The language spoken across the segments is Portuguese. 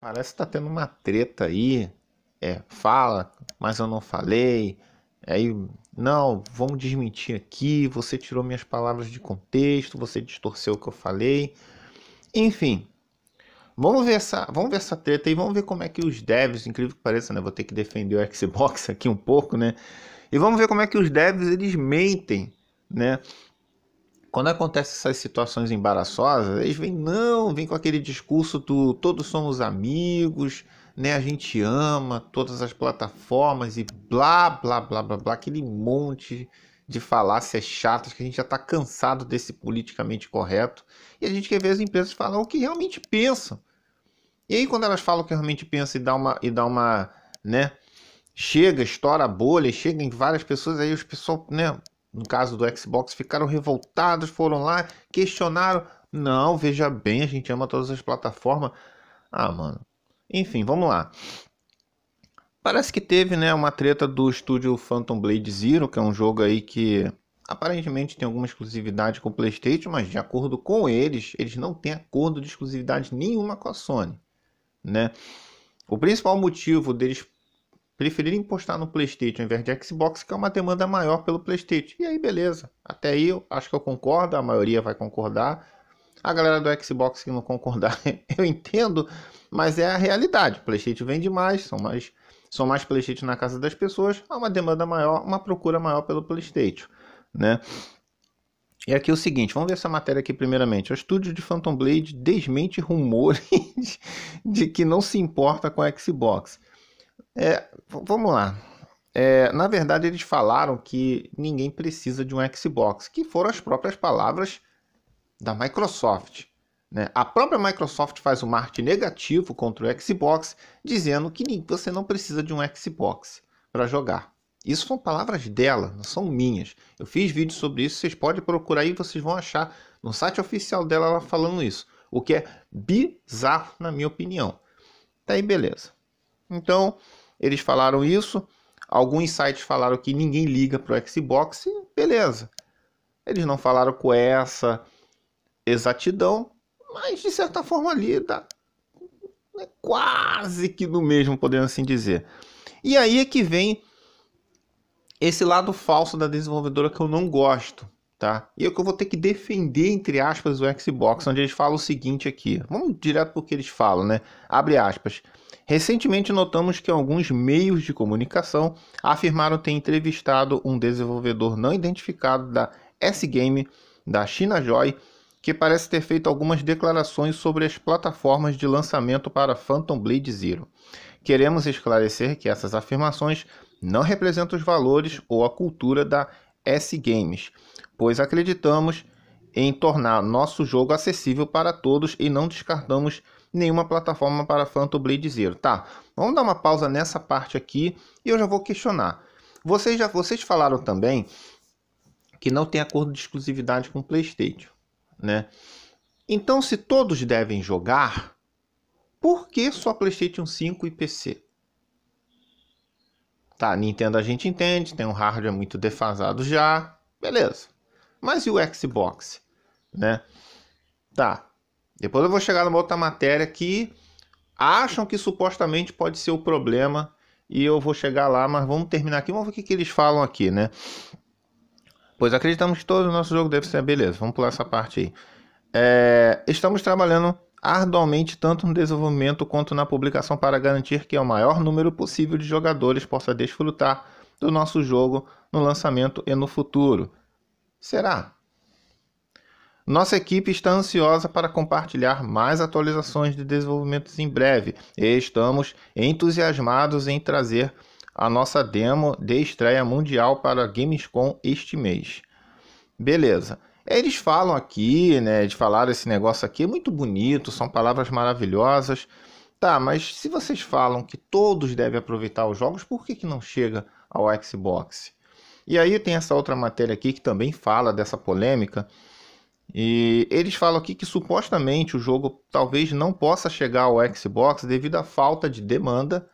Parece que tá tendo uma treta aí. É, fala, mas eu não falei. Aí, não, vamos desmentir aqui. Você tirou minhas palavras de contexto, você distorceu o que eu falei. Enfim, vamos ver essa, vamos ver essa treta e vamos ver como é que os devs, incrível que pareça, né? Vou ter que defender o Xbox aqui um pouco, né? E vamos ver como é que os devs eles mentem, né? Quando acontecem essas situações embaraçosas, eles vêm, não, vêm com aquele discurso do todos somos amigos, né? A gente ama todas as plataformas e blá, blá, blá, blá, blá, aquele monte de falácias chatas que a gente já está cansado desse politicamente correto. E a gente quer ver as empresas falar o que realmente pensam. E aí, quando elas falam o que realmente pensam e dá uma, e dá uma, né? Chega, estoura a bolha, chega em várias pessoas, aí os pessoal, né? no caso do Xbox, ficaram revoltados, foram lá, questionaram. Não, veja bem, a gente ama todas as plataformas. Ah, mano. Enfim, vamos lá. Parece que teve, né, uma treta do estúdio Phantom Blade Zero, que é um jogo aí que aparentemente tem alguma exclusividade com o PlayStation, mas de acordo com eles, eles não têm acordo de exclusividade nenhuma com a Sony, né? O principal motivo deles preferirem postar no PlayStation ao invés de Xbox, que é uma demanda maior pelo PlayStation. E aí, beleza. Até aí, eu acho que eu concordo, a maioria vai concordar. A galera do Xbox que não concordar, eu entendo, mas é a realidade. O PlayStation vende mais, são mais são mais PlayStation na casa das pessoas, há uma demanda maior, uma procura maior pelo PlayStation, né? E aqui é o seguinte, vamos ver essa matéria aqui primeiramente. O estúdio de Phantom Blade desmente rumores de que não se importa com a Xbox. É, vamos lá. É, na verdade, eles falaram que ninguém precisa de um Xbox, que foram as próprias palavras da Microsoft. Né? A própria Microsoft faz um marketing negativo contra o Xbox, dizendo que você não precisa de um Xbox para jogar. Isso são palavras dela, não são minhas. Eu fiz vídeo sobre isso, vocês podem procurar e vocês vão achar no site oficial dela ela falando isso, o que é bizarro na minha opinião. Tá aí, beleza. Então, eles falaram isso. Alguns sites falaram que ninguém liga para o Xbox, beleza. Eles não falaram com essa exatidão, mas de certa forma ali tá quase que no mesmo, podemos assim dizer. E aí é que vem esse lado falso da desenvolvedora que eu não gosto, tá? E é que eu vou ter que defender, entre aspas, o Xbox, onde eles falam o seguinte aqui. Vamos direto o que eles falam, né? Abre aspas. Recentemente notamos que alguns meios de comunicação afirmaram ter entrevistado um desenvolvedor não identificado da S-Game da China Joy que parece ter feito algumas declarações sobre as plataformas de lançamento para Phantom Blade Zero. Queremos esclarecer que essas afirmações não representam os valores ou a cultura da S-Games, pois acreditamos em tornar nosso jogo acessível para todos e não descartamos nenhuma plataforma para Phantom Blade Zero. Tá, vamos dar uma pausa nessa parte aqui e eu já vou questionar. Vocês, já, vocês falaram também que não tem acordo de exclusividade com o PlayStation, né? Então, se todos devem jogar, por que só PlayStation 5 e PC? Tá, Nintendo a gente entende, tem um hardware muito defasado já, beleza. Mas e o Xbox, né? Tá. Depois eu vou chegar numa outra matéria que acham que supostamente pode ser o problema e eu vou chegar lá, mas vamos terminar aqui, vamos ver o que, que eles falam aqui, né? Pois acreditamos que todo o nosso jogo deve ser beleza, vamos pular essa parte aí. É, estamos trabalhando arduamente tanto no desenvolvimento quanto na publicação para garantir que é o maior número possível de jogadores possa desfrutar do nosso jogo no lançamento e no futuro. Será? Nossa equipe está ansiosa para compartilhar mais atualizações de desenvolvimentos em breve e estamos entusiasmados em trazer a nossa demo de estreia mundial para a Gamescom este mês. Beleza. Eles falam aqui, né, de falar esse negócio aqui é muito bonito, são palavras maravilhosas. Tá, mas se vocês falam que todos devem aproveitar os jogos, por que, que não chega ao Xbox? E aí tem essa outra matéria aqui que também fala dessa polêmica, e eles falam aqui que supostamente o jogo talvez não possa chegar ao Xbox devido à falta de demanda,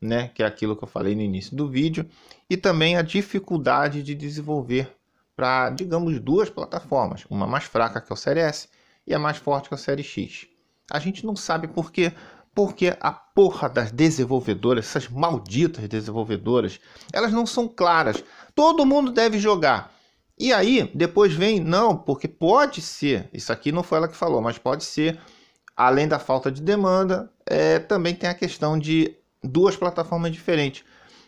né, que é aquilo que eu falei no início do vídeo, e também a dificuldade de desenvolver para, digamos, duas plataformas, uma mais fraca que é o Série S e a mais forte que é o Série X. A gente não sabe por quê, porque a porra das desenvolvedoras, essas malditas desenvolvedoras, elas não são claras. Todo mundo deve jogar. E aí, depois vem, não, porque pode ser, isso aqui não foi ela que falou, mas pode ser, além da falta de demanda, é, também tem a questão de duas plataformas diferentes.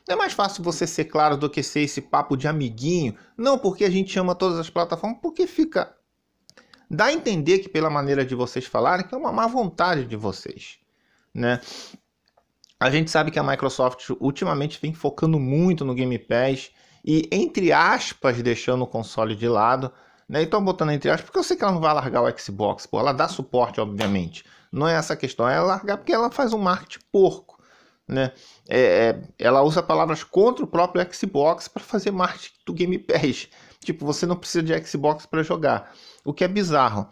É mais fácil você ser claro do que ser esse papo de amiguinho, não porque a gente ama todas as plataformas, porque fica. dá a entender que, pela maneira de vocês falarem, que é uma má vontade de vocês, né? A gente sabe que a Microsoft ultimamente vem focando muito no Game Pass e, entre aspas, deixando o console de lado. Né? Então, botando entre aspas, porque eu sei que ela não vai largar o Xbox, pô, ela dá suporte, obviamente. Não é essa a questão, é largar porque ela faz um marketing porco. Né? É, é, ela usa palavras contra o próprio Xbox para fazer marketing do Game Pass. Tipo, você não precisa de Xbox para jogar, o que é bizarro.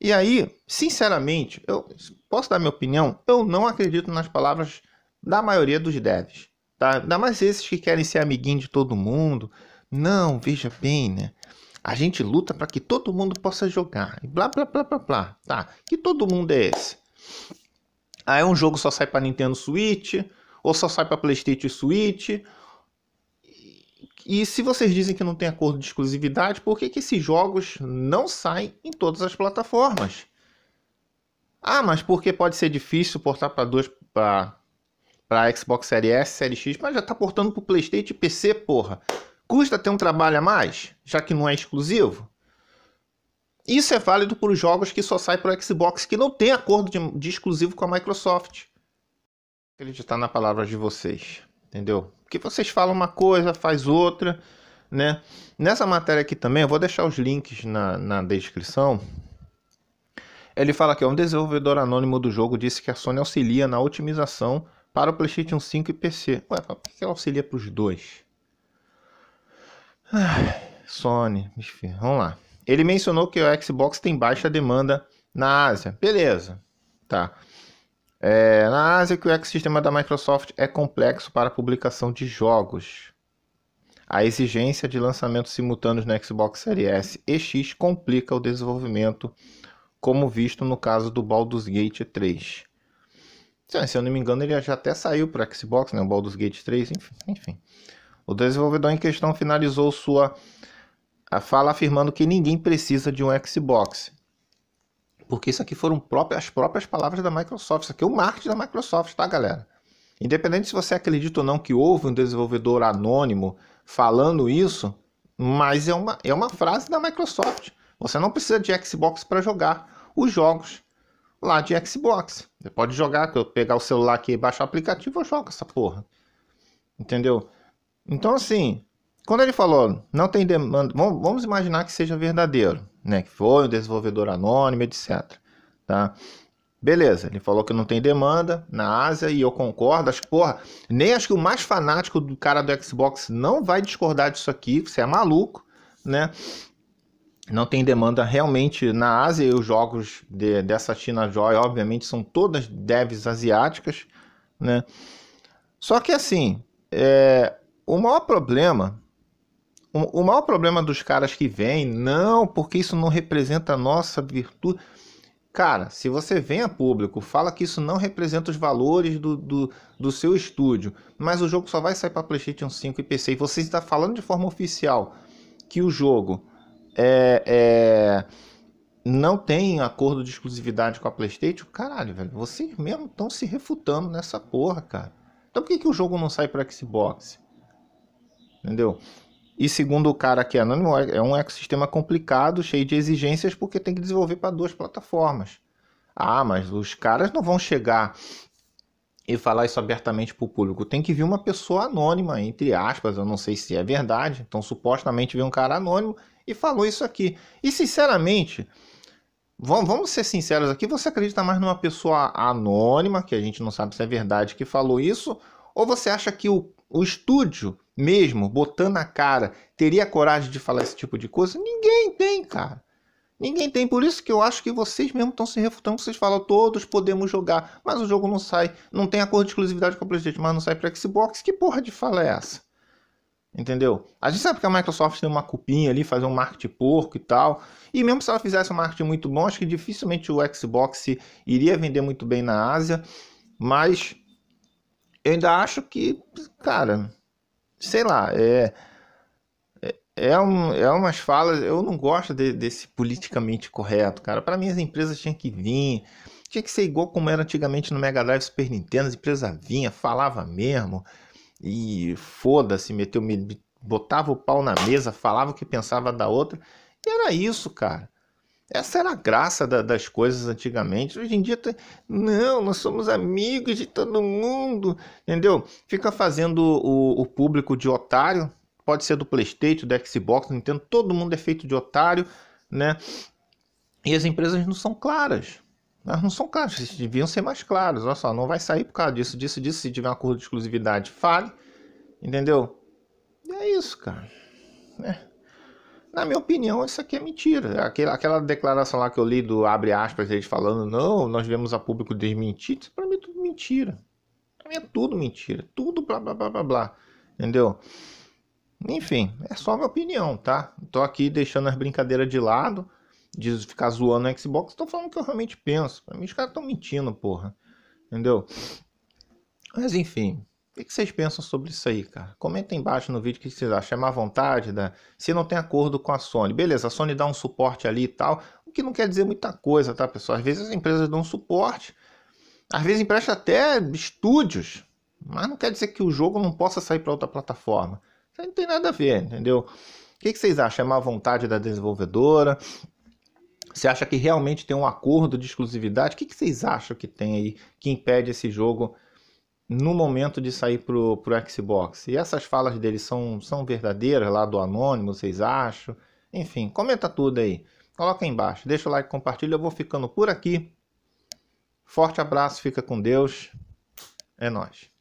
E aí, sinceramente, eu posso dar minha opinião? Eu não acredito nas palavras da maioria dos devs. Tá? Ainda mais esses que querem ser amiguinho de todo mundo. Não, veja bem, né? A gente luta para que todo mundo possa jogar. Blá, blá, blá, blá, blá. Tá, que todo mundo é esse? Aí um jogo só sai para Nintendo Switch, ou só sai para PlayStation Switch. E se vocês dizem que não tem acordo de exclusividade, por que, que esses jogos não saem em todas as plataformas? Ah, mas porque pode ser difícil portar para duas, pra para Xbox Series S, Series X, mas já está portando para o PlayStation e PC, porra. Custa ter um trabalho a mais, já que não é exclusivo? Isso é válido para os jogos que só saem para o Xbox, que não tem acordo de, de exclusivo com a Microsoft. Acreditar na palavra de vocês, entendeu? Porque vocês falam uma coisa, faz outra, né? Nessa matéria aqui também, eu vou deixar os links na, na descrição, ele fala que é um desenvolvedor anônimo do jogo disse que a Sony auxilia na otimização para o PlayStation 5 e PC. Ué, por que ela auxilia para os dois? Sony, vamos lá. Ele mencionou que o Xbox tem baixa demanda na Ásia. Beleza, tá. É, na Ásia, que o ecossistema da Microsoft é complexo para a publicação de jogos. A exigência de lançamentos simultâneos no Xbox Series S e X complica o desenvolvimento, como visto no caso do Baldur's Gate 3. Se eu não me engano, ele já até saiu para Xbox, né? O Baldur's Gate 3, enfim. O desenvolvedor em questão finalizou sua fala afirmando que ninguém precisa de um Xbox. Porque isso aqui foram próprias, as próprias palavras da Microsoft. Isso aqui é o marketing da Microsoft, tá, galera? Independente se você acredita ou não que houve um desenvolvedor anônimo falando isso, mas é uma, é uma frase da Microsoft. Você não precisa de Xbox para jogar os jogos lá de Xbox. Você pode jogar, que eu pegar o celular aqui baixar o aplicativo, eu jogo essa porra. Entendeu? Então assim, quando ele falou, não tem demanda, vamos imaginar que seja verdadeiro, né? Que foi um desenvolvedor anônimo, etc. Tá? Beleza, ele falou que não tem demanda na Ásia e eu concordo. Acho, porra, nem acho que o mais fanático do cara do Xbox não vai discordar disso aqui, você é maluco, né? não tem demanda realmente na Ásia e os jogos de, dessa China Joy, obviamente, são todas devs asiáticas, né? Só que assim, é, o maior problema, o, o maior problema dos caras que vêm, não, porque isso não representa a nossa virtude. Cara, se você vem a público, fala que isso não representa os valores do, do, do seu estúdio, mas o jogo só vai sair para PlayStation 5 e PC, e você está falando de forma oficial que o jogo é, é, não tem acordo de exclusividade com a PlayStation, caralho, velho, vocês mesmo estão se refutando nessa porra, cara. Então por que, que o jogo não sai para Xbox? Entendeu? E segundo o cara aqui é anônimo, é, é um ecossistema complicado, cheio de exigências, porque tem que desenvolver para duas plataformas. Ah, mas os caras não vão chegar e falar isso abertamente para o público. Tem que vir uma pessoa anônima, entre aspas, eu não sei se é verdade. Então, supostamente, vem um cara anônimo e falou isso aqui. E sinceramente, vamos ser sinceros aqui, você acredita mais numa pessoa anônima, que a gente não sabe se é verdade, que falou isso, ou você acha que o, o estúdio mesmo, botando a cara, teria coragem de falar esse tipo de coisa? Ninguém tem, cara. Ninguém tem, por isso que eu acho que vocês mesmo estão se refutando, vocês falam, todos podemos jogar, mas o jogo não sai, não tem acordo de exclusividade com a Playstation, mas não sai para Xbox, que porra de fala é essa? Entendeu? A gente sabe que a Microsoft tem uma cupinha ali, fazer um marketing porco e tal. E mesmo se ela fizesse um marketing muito bom, acho que dificilmente o Xbox iria vender muito bem na Ásia. Mas eu ainda acho que, cara, sei lá, é. É, é um, é umas falas. Eu não gosto de, desse politicamente correto, cara. Para mim, as empresas tinham que vir. Tinha que ser igual como era antigamente no Mega Drive Super Nintendo. As empresas vinham, falava mesmo e foda-se, meteu, me botava o pau na mesa, falava o que pensava da outra. E era isso, cara. Essa era a graça da, das coisas antigamente. Hoje em dia, tá... não, nós somos amigos de todo mundo, entendeu? Fica fazendo o, o público de otário. Pode ser do PlayStation, do Xbox, do Nintendo. Todo mundo é feito de otário, né? E as empresas não são claras. Mas não são claros, deviam ser mais claros. Olha só, não vai sair por causa disso, disso, disso. Se tiver um acordo de exclusividade, fale. Entendeu? E é isso, cara. É. Na minha opinião, isso aqui é mentira. Aquela, aquela declaração lá que eu li do abre aspas, eles falando, não, nós vemos a público desmentir. Isso pra mim é tudo mentira. Pra mim é tudo mentira. Tudo blá blá blá blá blá. Entendeu? Enfim, é só minha opinião, tá? Tô aqui deixando as brincadeiras de lado de ficar zoando o Xbox, tô falando o que eu realmente penso. Pra mim, os caras estão mentindo, porra. Entendeu? Mas enfim, o que vocês pensam sobre isso aí, cara? Comenta embaixo no vídeo o que vocês acham. É má vontade, né? Se não tem acordo com a Sony. Beleza, a Sony dá um suporte ali e tal, o que não quer dizer muita coisa, tá, pessoal? Às vezes as empresas dão suporte, às vezes empresta até estúdios, mas não quer dizer que o jogo não possa sair para outra plataforma. Isso aí não tem nada a ver, entendeu? O que vocês acham? É má vontade da desenvolvedora? Você acha que realmente tem um acordo de exclusividade? O que, que vocês acham que tem aí que impede esse jogo no momento de sair pro, pro Xbox? E essas falas dele são, são verdadeiras lá do Anônimo, vocês acham? Enfim, comenta tudo aí. Coloca aí embaixo, deixa o like, compartilha. Eu vou ficando por aqui. Forte abraço, fica com Deus. É nós.